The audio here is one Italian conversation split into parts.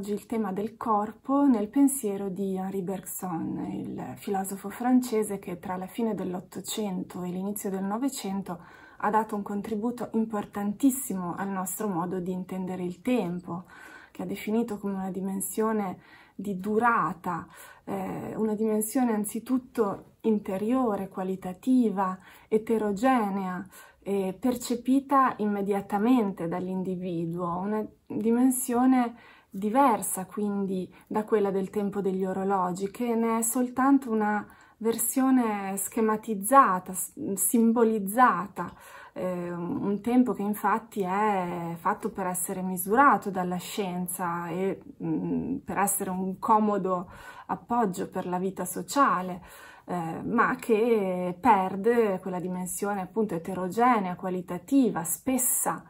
oggi il tema del corpo nel pensiero di Henri Bergson, il filosofo francese che tra la fine dell'Ottocento e l'inizio del Novecento ha dato un contributo importantissimo al nostro modo di intendere il tempo, che ha definito come una dimensione di durata, eh, una dimensione anzitutto interiore, qualitativa, eterogenea, percepita immediatamente dall'individuo, una dimensione diversa quindi da quella del tempo degli orologi, che ne è soltanto una versione schematizzata, simbolizzata, eh, un tempo che infatti è fatto per essere misurato dalla scienza e mh, mm, per essere un comodo appoggio per la vita sociale, eh, ma che perde quella dimensione appunto eterogenea, qualitativa, spessa,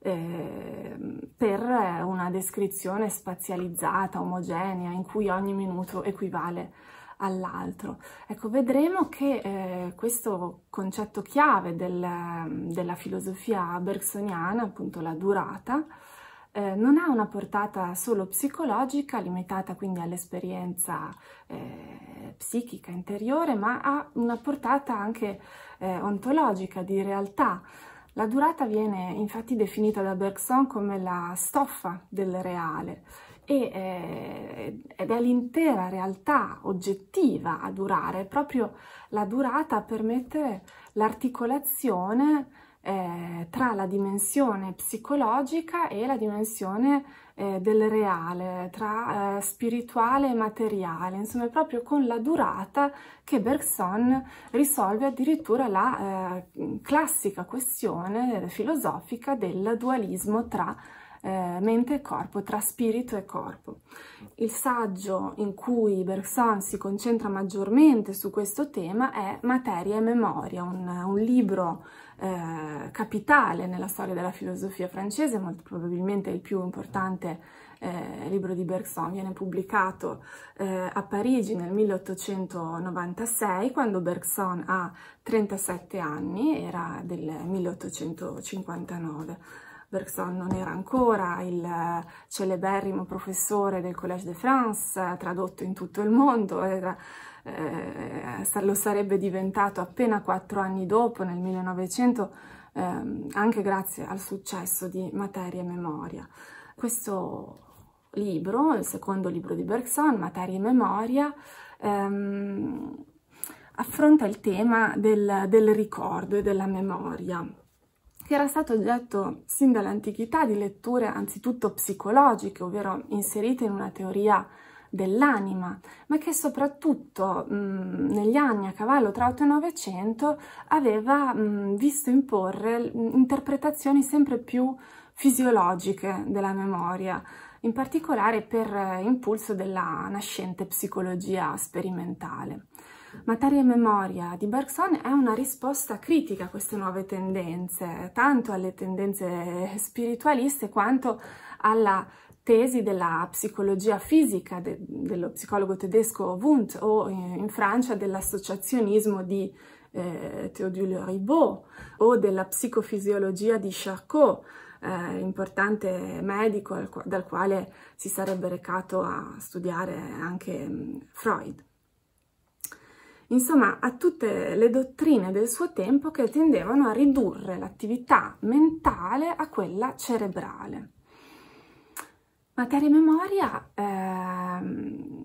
eh, per una descrizione spazializzata, omogenea, in cui ogni minuto equivale all'altro. Ecco, vedremo che eh, questo concetto chiave del, della filosofia bergsoniana, appunto la durata, eh, non ha una portata solo psicologica, limitata quindi all'esperienza eh, psichica interiore, ma ha una portata anche eh, ontologica di realtà. La durata viene infatti definita da Bergson come la stoffa del reale e, eh, ed è l'intera realtà oggettiva a durare, è proprio la durata a permettere l'articolazione eh, tra la dimensione psicologica e la dimensione eh, del reale, tra eh, spirituale e materiale, insomma è proprio con la durata che Bergson risolve addirittura la eh, classica questione filosofica del dualismo tra eh, mente e corpo, tra spirito e corpo. Il saggio in cui Bergson si concentra maggiormente su questo tema è Materia e Memoria, un, un libro eh, capitale nella storia della filosofia francese, molto probabilmente il più importante eh, libro di Bergson viene pubblicato eh, a Parigi nel 1896, quando Bergson ha 37 anni, era del 1859 Bergson non era ancora il celeberrimo professore del Collège de France, tradotto in tutto il mondo, era, eh, lo sarebbe diventato appena quattro anni dopo, nel 1900, ehm, anche grazie al successo di Materia e Memoria. Questo libro, il secondo libro di Bergson, Materia e Memoria, ehm, affronta il tema del, del ricordo e della memoria che era stato oggetto sin dall'antichità di letture anzitutto psicologiche, ovvero inserite in una teoria dell'anima, ma che soprattutto mh, negli anni a cavallo tra 8 e 900 aveva mh, visto imporre interpretazioni sempre più fisiologiche della memoria, in particolare per eh, impulso della nascente psicologia sperimentale. Materia e memoria di Bergson è una risposta critica a queste nuove tendenze, tanto alle tendenze spiritualiste quanto alla tesi della psicologia fisica de, dello psicologo tedesco Wundt o eh, in Francia dell'associazionismo di eh, Théodule Ribot o della psicofisiologia di Charcot, eh, importante medico dal quale si sarebbe recato a studiare anche mm, Freud insomma a tutte le dottrine del suo tempo che tendevano a ridurre l'attività mentale a quella cerebrale. Materia e memoria ehm,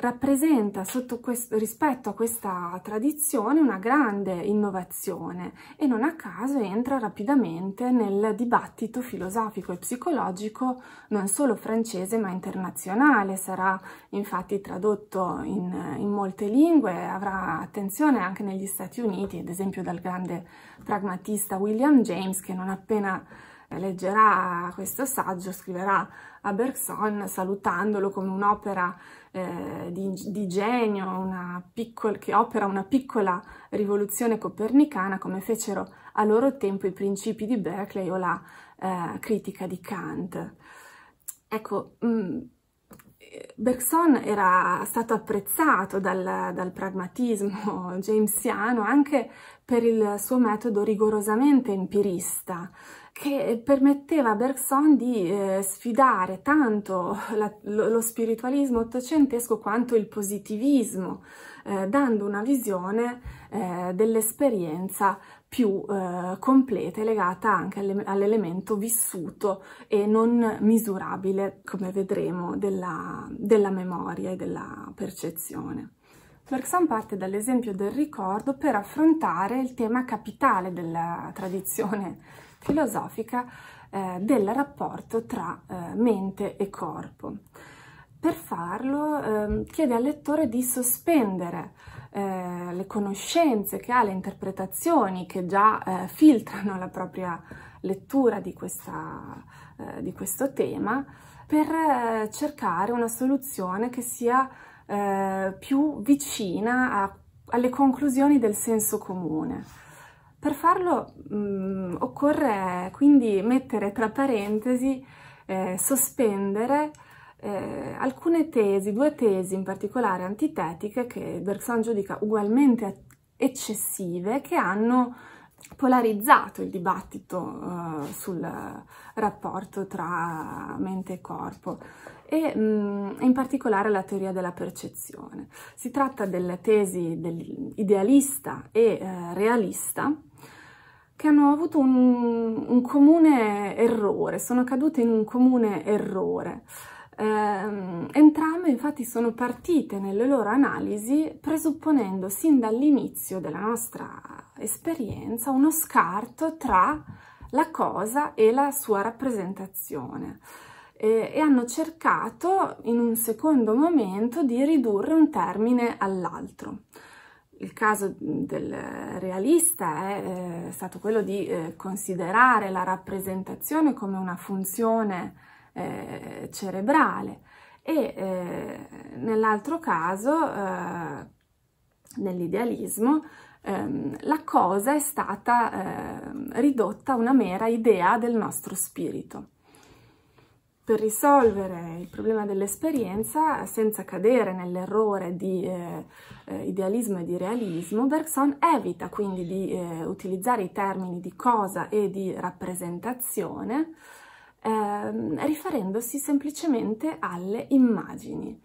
rappresenta questo, rispetto a questa tradizione una grande innovazione e non a caso entra rapidamente nel dibattito filosofico e psicologico non solo francese ma internazionale, sarà infatti tradotto in, in molte lingue, avrà attenzione anche negli Stati Uniti, ad esempio dal grande pragmatista William James che non appena leggerà questo saggio scriverà a Bergson salutandolo come un'opera eh, di, di, genio, una piccol, che opera una piccola rivoluzione copernicana come fecero a loro tempo i principi di Berkeley o la eh, critica di Kant. Ecco, mh, mm, Bergson era stato apprezzato dal, dal, pragmatismo jamesiano anche per il suo metodo rigorosamente empirista, che permetteva a Bergson di eh, sfidare tanto la, lo, lo, spiritualismo ottocentesco quanto il positivismo, eh, dando una visione eh, dell'esperienza più eh, completa e legata anche all'elemento vissuto e non misurabile, come vedremo, della, della memoria e della percezione. Bergson parte dall'esempio del ricordo per affrontare il tema capitale della tradizione filosofica eh, del rapporto tra eh, mente e corpo. Per farlo eh, chiede al lettore di sospendere eh, le conoscenze che ha, le interpretazioni che già eh, filtrano la propria lettura di, questa, eh, di questo tema, per eh, cercare una soluzione che sia eh, più vicina a, alle conclusioni del senso comune. Per farlo mh, mm, occorre quindi mettere tra parentesi, eh, sospendere eh, alcune tesi, due tesi in particolare antitetiche che Bergson giudica ugualmente eccessive che hanno polarizzato il dibattito eh, sul rapporto tra mente e corpo e mh, mm, in particolare la teoria della percezione. Si tratta delle tesi dell'idealista e eh, realista che hanno avuto un, un, comune errore, sono cadute in un comune errore. Eh, entrambe infatti sono partite nelle loro analisi presupponendo sin dall'inizio della nostra esperienza uno scarto tra la cosa e la sua rappresentazione eh, e hanno cercato in un secondo momento di ridurre un termine all'altro. Il caso del realista è eh, stato quello di eh, considerare la rappresentazione come una funzione eh, cerebrale e eh, nell'altro caso, eh, nell'idealismo, ehm, la cosa è stata ehm, ridotta a una mera idea del nostro spirito per risolvere il problema dell'esperienza senza cadere nell'errore di eh, eh, idealismo e di realismo, Bergson evita quindi di eh, utilizzare i termini di cosa e di rappresentazione, eh, riferendosi semplicemente alle immagini.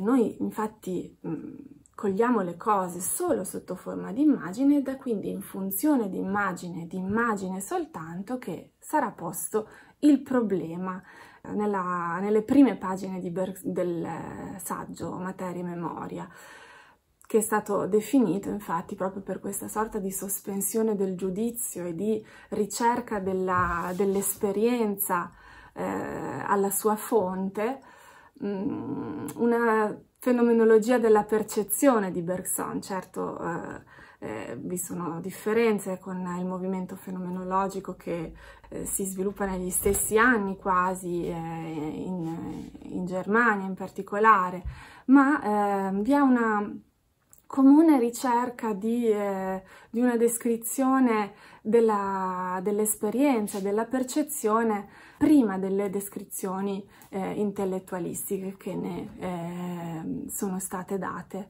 noi infatti mm, cogliamo le cose solo sotto forma di immagine ed è quindi in funzione di immagine, di immagine soltanto che sarà posto il problema eh, nella, nelle prime pagine Berg, del eh, saggio Materia e Memoria, che è stato definito infatti proprio per questa sorta di sospensione del giudizio e di ricerca dell'esperienza eh, alla sua fonte, mh, mm, una fenomenologia della percezione di Bergson, certo eh, eh, vi sono differenze con il movimento fenomenologico che eh, si sviluppa negli stessi anni quasi eh, in, in, Germania in particolare, ma ehm, vi è una comune ricerca di, eh, di una descrizione dell'esperienza, della percezione prima delle descrizioni eh, intellettualistiche che ne eh, sono state date.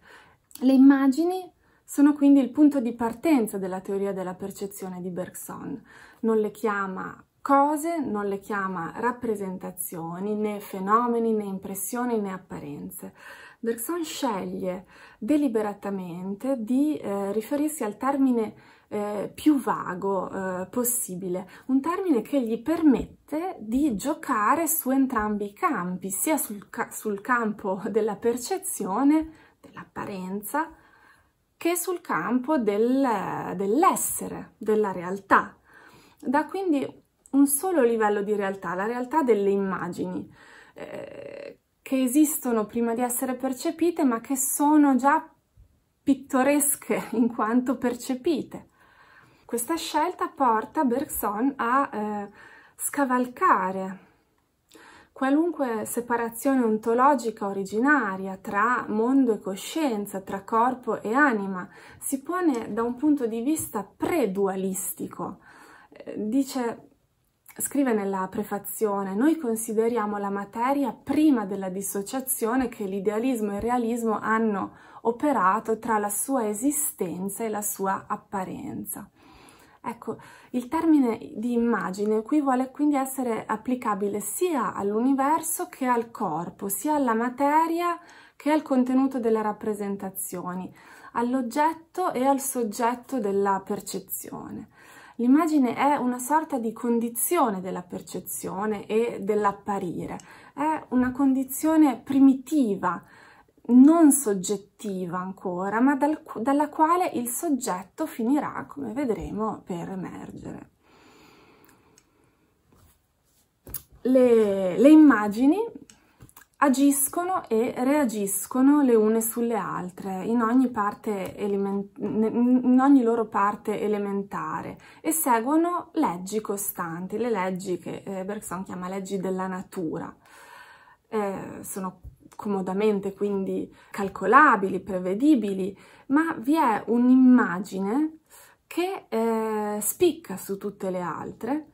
Le immagini sono quindi il punto di partenza della teoria della percezione di Bergson. Non le chiama cose, non le chiama rappresentazioni, né fenomeni, né impressioni, né apparenze. Bergson sceglie deliberatamente di eh, riferirsi al termine eh, più vago eh, possibile, un termine che gli permette di giocare su entrambi i campi, sia sul, ca sul campo della percezione, dell'apparenza, che sul campo del, dell'essere, della realtà. Da quindi un solo livello di realtà, la realtà delle immagini, eh, che esistono prima di essere percepite, ma che sono già pittoresche in quanto percepite. Questa scelta porta Bergson a eh, scavalcare Qualunque separazione ontologica originaria tra mondo e coscienza, tra corpo e anima, si pone da un punto di vista predualistico. Eh, dice scrive nella prefazione, noi consideriamo la materia prima della dissociazione che l'idealismo e il realismo hanno operato tra la sua esistenza e la sua apparenza. Ecco, il termine di immagine qui vuole quindi essere applicabile sia all'universo che al corpo, sia alla materia che al contenuto delle rappresentazioni, all'oggetto e al soggetto della percezione. L'immagine è una sorta di condizione della percezione e dell'apparire, è una condizione primitiva non soggettiva ancora, ma dal, dalla quale il soggetto finirà, come vedremo, per emergere. Le, le immagini agiscono e reagiscono le une sulle altre, in ogni, parte in ogni loro parte elementare, e seguono leggi costanti, le leggi che eh, Bergson chiama leggi della natura. Eh, sono comodamente quindi calcolabili, prevedibili, ma vi è un'immagine che eh, spicca su tutte le altre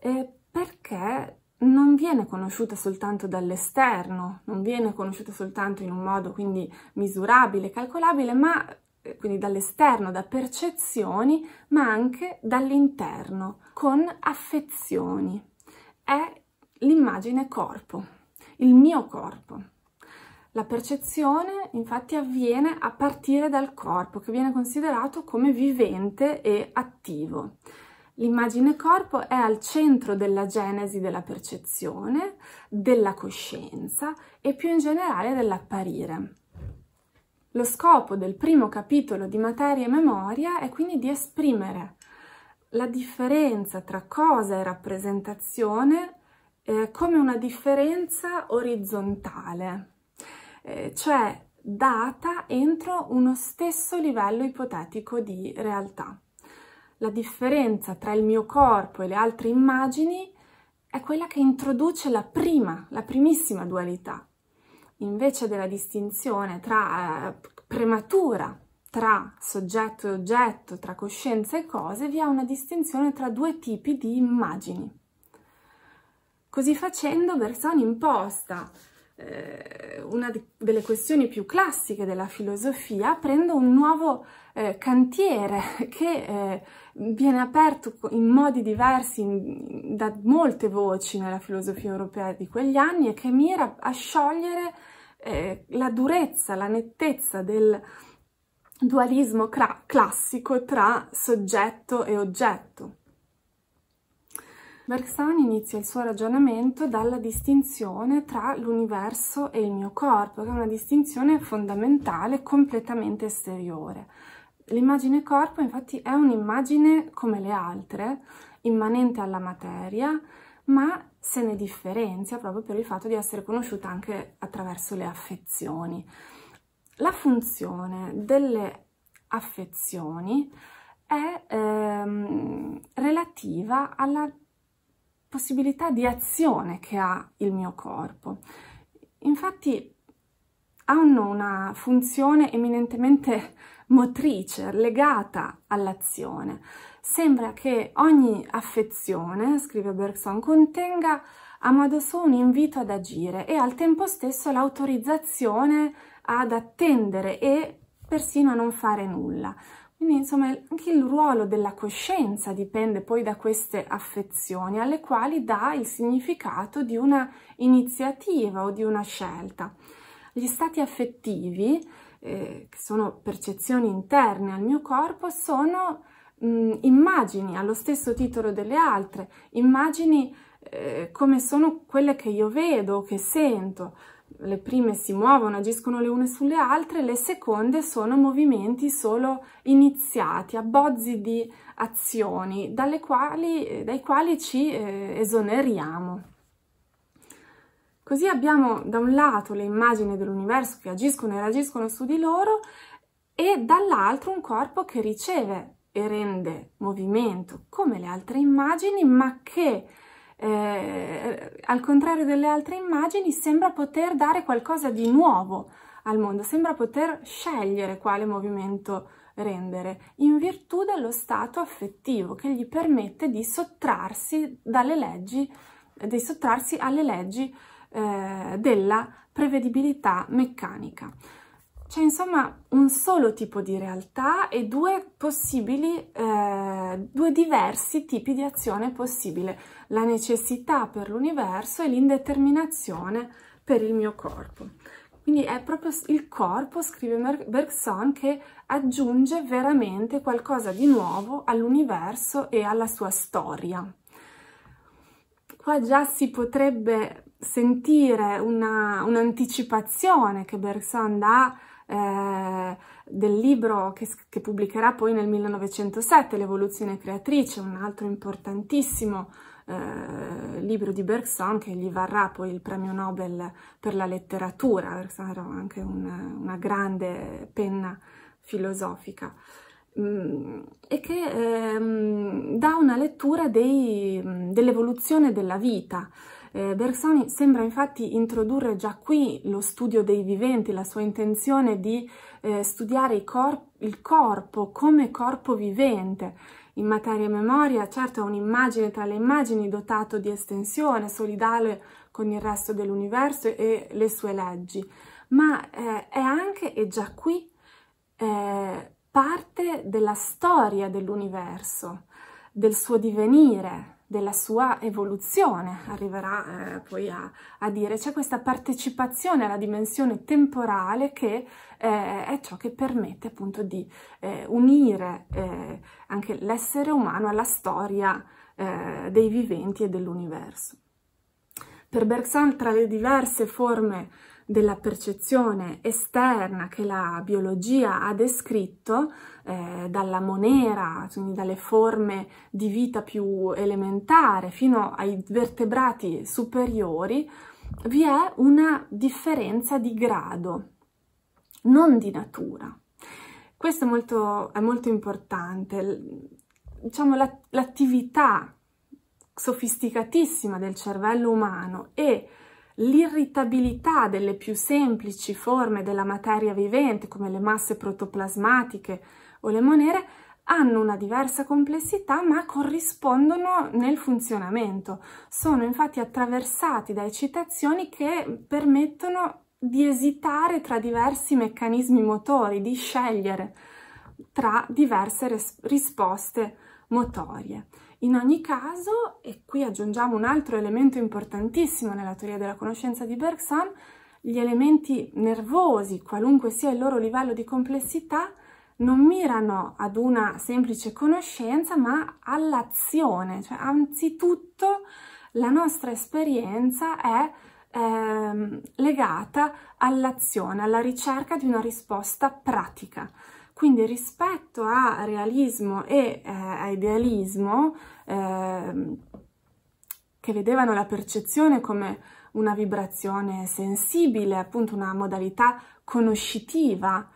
eh, perché non viene conosciuta soltanto dall'esterno, non viene conosciuta soltanto in un modo quindi misurabile, calcolabile, ma eh, quindi dall'esterno, da percezioni, ma anche dall'interno, con affezioni. È l'immagine corpo, il mio corpo. La percezione infatti avviene a partire dal corpo che viene considerato come vivente e attivo. L'immagine corpo è al centro della genesi della percezione, della coscienza e più in generale dell'apparire. Lo scopo del primo capitolo di Materia e Memoria è quindi di esprimere la differenza tra cosa e rappresentazione eh, come una differenza orizzontale, eh, cioè data entro uno stesso livello ipotetico di realtà. La differenza tra il mio corpo e le altre immagini è quella che introduce la prima, la primissima dualità, invece della distinzione tra eh, prematura, tra soggetto e oggetto, tra coscienza e cose, vi è una distinzione tra due tipi di immagini. Così facendo, Bersani imposta eh, una delle questioni più classiche della filosofia, prendo un nuovo eh, cantiere che eh, viene aperto in modi diversi in, da molte voci nella filosofia europea di quegli anni e che mira a sciogliere eh, la durezza, la nettezza del dualismo classico tra soggetto e oggetto. Bergson inizia il suo ragionamento dalla distinzione tra l'universo e il mio corpo, che è una distinzione fondamentale, completamente esteriore. L'immagine corpo infatti è un'immagine come le altre, immanente alla materia, ma se ne differenzia proprio per il fatto di essere conosciuta anche attraverso le affezioni. La funzione delle affezioni è ehm, relativa alla possibilità di azione che ha il mio corpo. Infatti hanno una funzione eminentemente motrice, legata all'azione. Sembra che ogni affezione, scrive Bergson, contenga a modo suo un invito ad agire e al tempo stesso l'autorizzazione ad attendere e persino a non fare nulla. Quindi insomma anche il ruolo della coscienza dipende poi da queste affezioni alle quali dà il significato di una iniziativa o di una scelta. Gli stati affettivi, eh, che sono percezioni interne al mio corpo, sono mh, mm, immagini allo stesso titolo delle altre, immagini eh, come sono quelle che io vedo, che sento, le prime si muovono, agiscono le une sulle altre, le seconde sono movimenti solo iniziati, abbozzi di azioni quali, dai quali ci eh, esoneriamo. Così abbiamo da un lato le immagini dell'universo che agiscono e reagiscono su di loro e dall'altro un corpo che riceve e rende movimento come le altre immagini ma che eh, al contrario delle altre immagini, sembra poter dare qualcosa di nuovo al mondo, sembra poter scegliere quale movimento rendere in virtù dello stato affettivo che gli permette di sottrarsi, leggi, di sottrarsi alle leggi eh, della prevedibilità meccanica. C'è insomma un solo tipo di realtà e due possibili, eh, due diversi tipi di azione possibile la necessità per l'universo e l'indeterminazione per il mio corpo. Quindi è proprio il corpo, scrive Bergson, che aggiunge veramente qualcosa di nuovo all'universo e alla sua storia. Qua già si potrebbe sentire un'anticipazione un che Bergson dà eh, del libro che, che, pubblicherà poi nel 1907, L'evoluzione creatrice, un altro importantissimo eh, libro di Bergson che gli varrà poi il premio Nobel per la letteratura. Bergson era anche un, una grande penna filosofica mm, e che eh, dà una lettura mm, dell'evoluzione della vita. Eh, Bergson sembra infatti introdurre già qui lo studio dei viventi, la sua intenzione di eh, studiare cor- il corpo come corpo vivente. In materia memoria, certo, è un'immagine tra le immagini dotato di estensione, solidale con il resto dell'universo e le sue leggi, ma eh, è anche e già qui eh, parte della storia dell'universo, del suo divenire, della sua evoluzione, arriverà eh, poi a, a dire, c'è questa partecipazione alla dimensione temporale che eh, è ciò che permette appunto di eh, unire eh, anche l'essere umano alla storia eh, dei viventi e dell'universo. Per Bergson tra le diverse forme della percezione esterna che la biologia ha descritto, eh, dalla monera, quindi dalle forme di vita più elementare fino ai vertebrati superiori, vi è una differenza di grado, non di natura. Questo è molto, è molto importante. Diciamo, l'attività sofisticatissima del cervello umano e l'irritabilità delle più semplici forme della materia vivente, come le masse protoplasmatiche o le monere, hanno una diversa complessità ma corrispondono nel funzionamento. Sono infatti attraversati da eccitazioni che permettono di esitare tra diversi meccanismi motori, di scegliere tra diverse risposte motorie. In ogni caso, e qui aggiungiamo un altro elemento importantissimo nella teoria della conoscenza di Bergson, gli elementi nervosi, qualunque sia il loro livello di complessità, non mirano ad una semplice conoscenza, ma all'azione. Cioè, anzitutto, la nostra esperienza è ehm, legata all'azione, alla ricerca di una risposta pratica. Quindi rispetto a realismo e eh, a idealismo, eh, che vedevano la percezione come una vibrazione sensibile, appunto una modalità conoscitiva,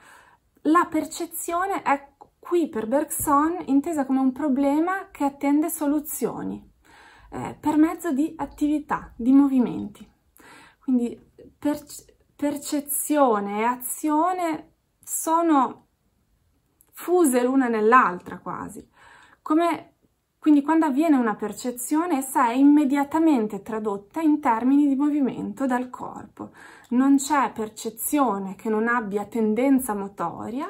la percezione è qui per Bergson intesa come un problema che attende soluzioni eh, per mezzo di attività, di movimenti. Quindi perce percezione e azione sono fuse l'una nell'altra quasi. Come, quindi quando avviene una percezione, essa è immediatamente tradotta in termini di movimento dal corpo. Non c'è percezione che non abbia tendenza motoria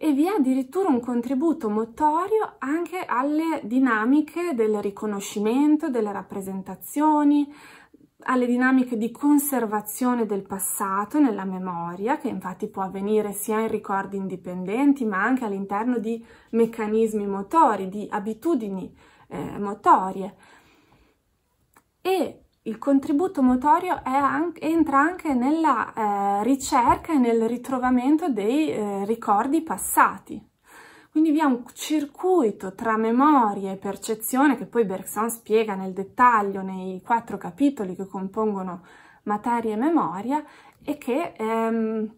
e vi è addirittura un contributo motorio anche alle dinamiche del riconoscimento, delle rappresentazioni, alle dinamiche di conservazione del passato nella memoria, che infatti può avvenire sia in ricordi indipendenti ma anche all'interno di meccanismi motori, di abitudini eh, motorie. E il contributo motorio anche, entra anche nella eh, ricerca e nel ritrovamento dei eh, ricordi passati. Quindi vi è un circuito tra memoria e percezione che poi Bergson spiega nel dettaglio nei quattro capitoli che compongono materia e memoria e che ehm,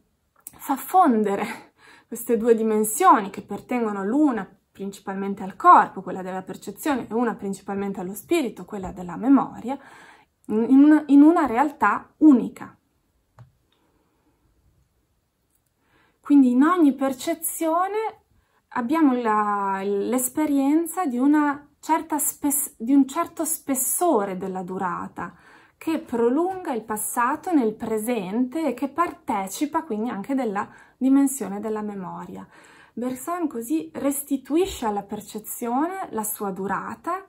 fa fondere queste due dimensioni che pertengono l'una principalmente al corpo, quella della percezione, e una principalmente allo spirito, quella della memoria, in una, in una realtà unica. Quindi in ogni percezione abbiamo l'esperienza di, di un certo spessore della durata che prolunga il passato nel presente e che partecipa quindi anche della dimensione della memoria. Bergson così restituisce alla percezione la sua durata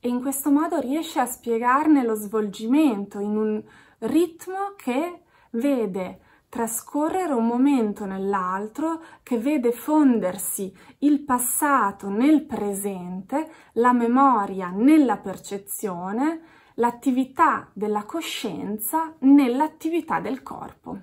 e in questo modo riesce a spiegarne lo svolgimento in un ritmo che vede trascorrere un momento nell'altro che vede fondersi il passato nel presente, la memoria nella percezione, l'attività della coscienza nell'attività del corpo.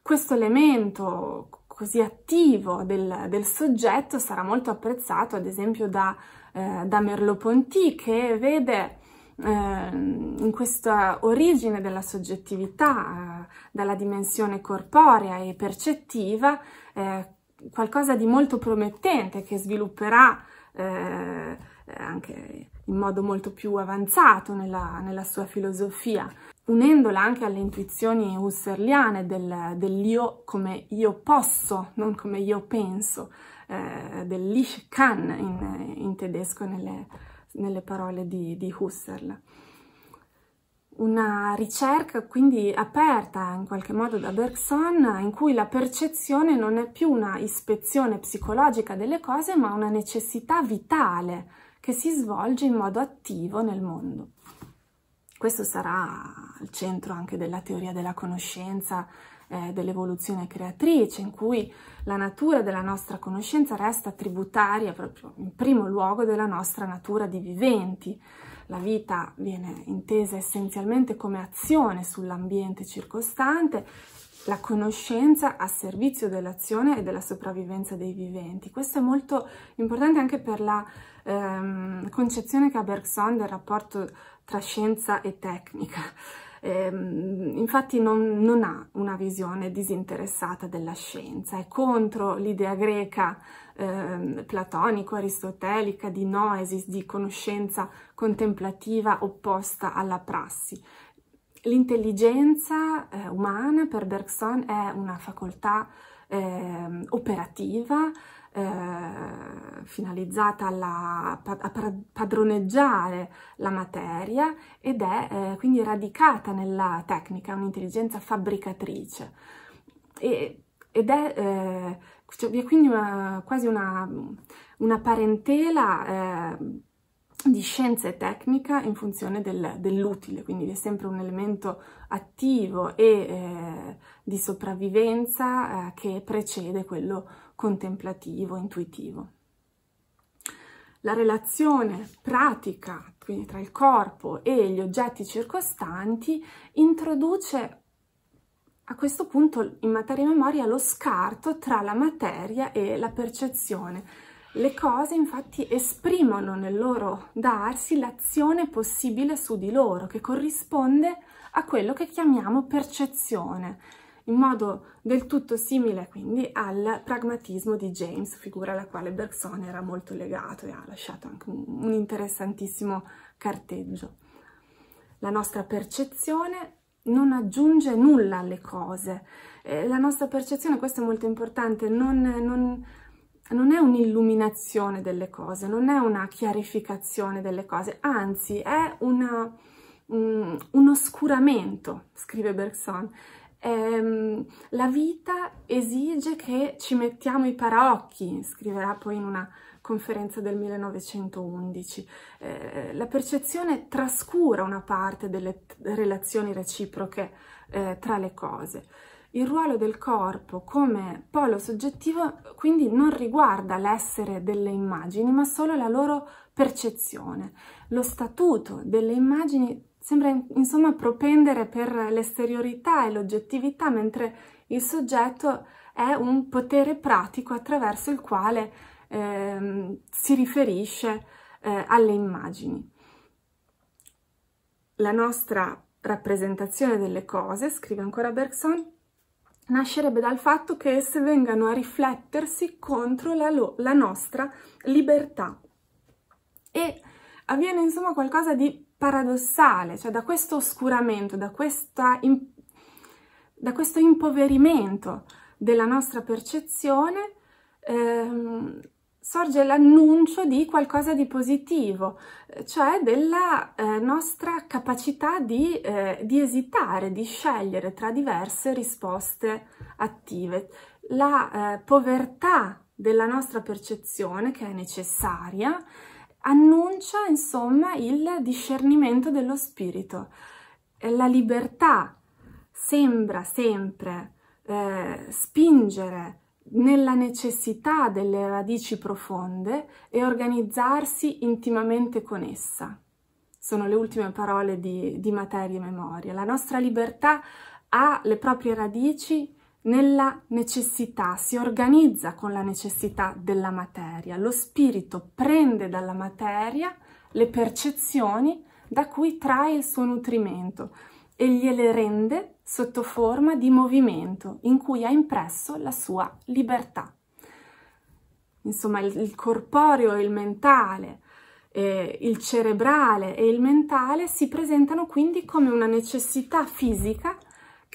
Questo elemento così attivo del, del soggetto sarà molto apprezzato ad esempio da, eh, da Merleau-Ponty che vede Ehm, in questa origine della soggettività, eh, dalla dimensione corporea e percettiva, eh, qualcosa di molto promettente che svilupperà eh, anche in modo molto più avanzato nella, nella sua filosofia, unendola anche alle intuizioni husserliane del, dell'io come io posso, non come io penso, eh, dell'ich kann in, in tedesco nelle, nelle parole di, di Husserl. Una ricerca quindi aperta in qualche modo da Bergson in cui la percezione non è più una ispezione psicologica delle cose ma una necessità vitale che si svolge in modo attivo nel mondo. Questo sarà al centro anche della teoria della conoscenza eh, dell'evoluzione creatrice, in cui la natura della nostra conoscenza resta tributaria proprio in primo luogo della nostra natura di viventi. La vita viene intesa essenzialmente come azione sull'ambiente circostante, la conoscenza a servizio dell'azione e della sopravvivenza dei viventi. Questo è molto importante anche per la ehm, concezione che ha Bergson del rapporto tra scienza e tecnica eh, infatti non, non, ha una visione disinteressata della scienza, è contro l'idea greca eh, platonico-aristotelica di noesis, di conoscenza contemplativa opposta alla prassi. L'intelligenza eh, umana per Bergson è una facoltà ehm, operativa, eh, finalizzata alla, a padroneggiare la materia ed è eh, quindi radicata nella tecnica, è un'intelligenza fabbricatrice. E, ed è eh, cioè, quindi una, quasi una, una parentela eh, di scienza e tecnica in funzione del, dell'utile, quindi è sempre un elemento attivo e eh, di sopravvivenza eh, che precede quello contemplativo, intuitivo. La relazione pratica, quindi tra il corpo e gli oggetti circostanti, introduce a questo punto in materia e memoria lo scarto tra la materia e la percezione. Le cose infatti esprimono nel loro darsi l'azione possibile su di loro che corrisponde a quello che chiamiamo percezione in modo del tutto simile quindi al pragmatismo di James, figura alla quale Bergson era molto legato e ha lasciato anche un interessantissimo carteggio. La nostra percezione non aggiunge nulla alle cose. Eh, la nostra percezione, questo è molto importante, non, non, non è un'illuminazione delle cose, non è una chiarificazione delle cose, anzi è una, um, un oscuramento, scrive Bergson, ehm, la vita esige che ci mettiamo i paraocchi, scriverà poi in una conferenza del 1911. Eh, la percezione trascura una parte delle relazioni reciproche eh, tra le cose. Il ruolo del corpo come polo soggettivo quindi non riguarda l'essere delle immagini, ma solo la loro percezione. Lo statuto delle immagini sembra insomma propendere per l'esteriorità e l'oggettività, mentre il soggetto è un potere pratico attraverso il quale eh, si riferisce eh, alle immagini. La nostra rappresentazione delle cose, scrive ancora Bergson, nascerebbe dal fatto che esse vengano a riflettersi contro la, la nostra libertà. E avviene insomma qualcosa di paradossale, cioè da questo oscuramento, da, in, da questo impoverimento della nostra percezione, ehm, sorge l'annuncio di qualcosa di positivo, cioè della eh, nostra capacità di, eh, di, esitare, di scegliere tra diverse risposte attive. La eh, povertà della nostra percezione, che è necessaria, annuncia insomma il discernimento dello spirito. La libertà sembra sempre eh, spingere nella necessità delle radici profonde e organizzarsi intimamente con essa. Sono le ultime parole di, di Materia e Memoria. La nostra libertà ha le proprie radici nella necessità, si organizza con la necessità della materia. Lo spirito prende dalla materia le percezioni da cui trae il suo nutrimento e gliele rende sotto forma di movimento in cui ha impresso la sua libertà. Insomma, il, il corporeo e il mentale, eh, il cerebrale e il mentale si presentano quindi come una necessità fisica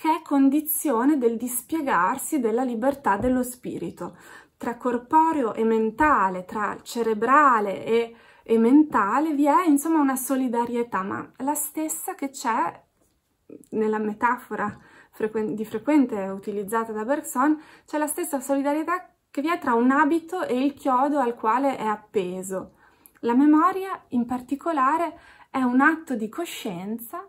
che è condizione del dispiegarsi della libertà dello spirito, tra corporeo e mentale, tra cerebrale e, e mentale, vi è insomma una solidarietà, ma la stessa che c'è nella metafora frequen di frequente utilizzata da Bergson, c'è la stessa solidarietà che vi è tra un abito e il chiodo al quale è appeso. La memoria, in particolare, è un atto di coscienza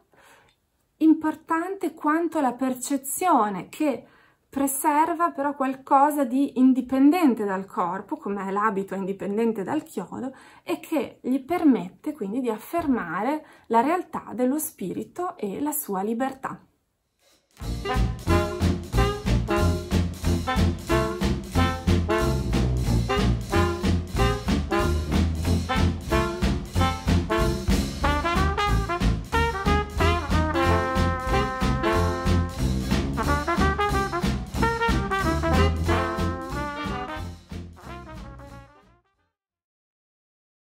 importante quanto la percezione che preserva però qualcosa di indipendente dal corpo, come l'abito indipendente dal chiodo, e che gli permette quindi di affermare la realtà dello spirito e la sua libertà.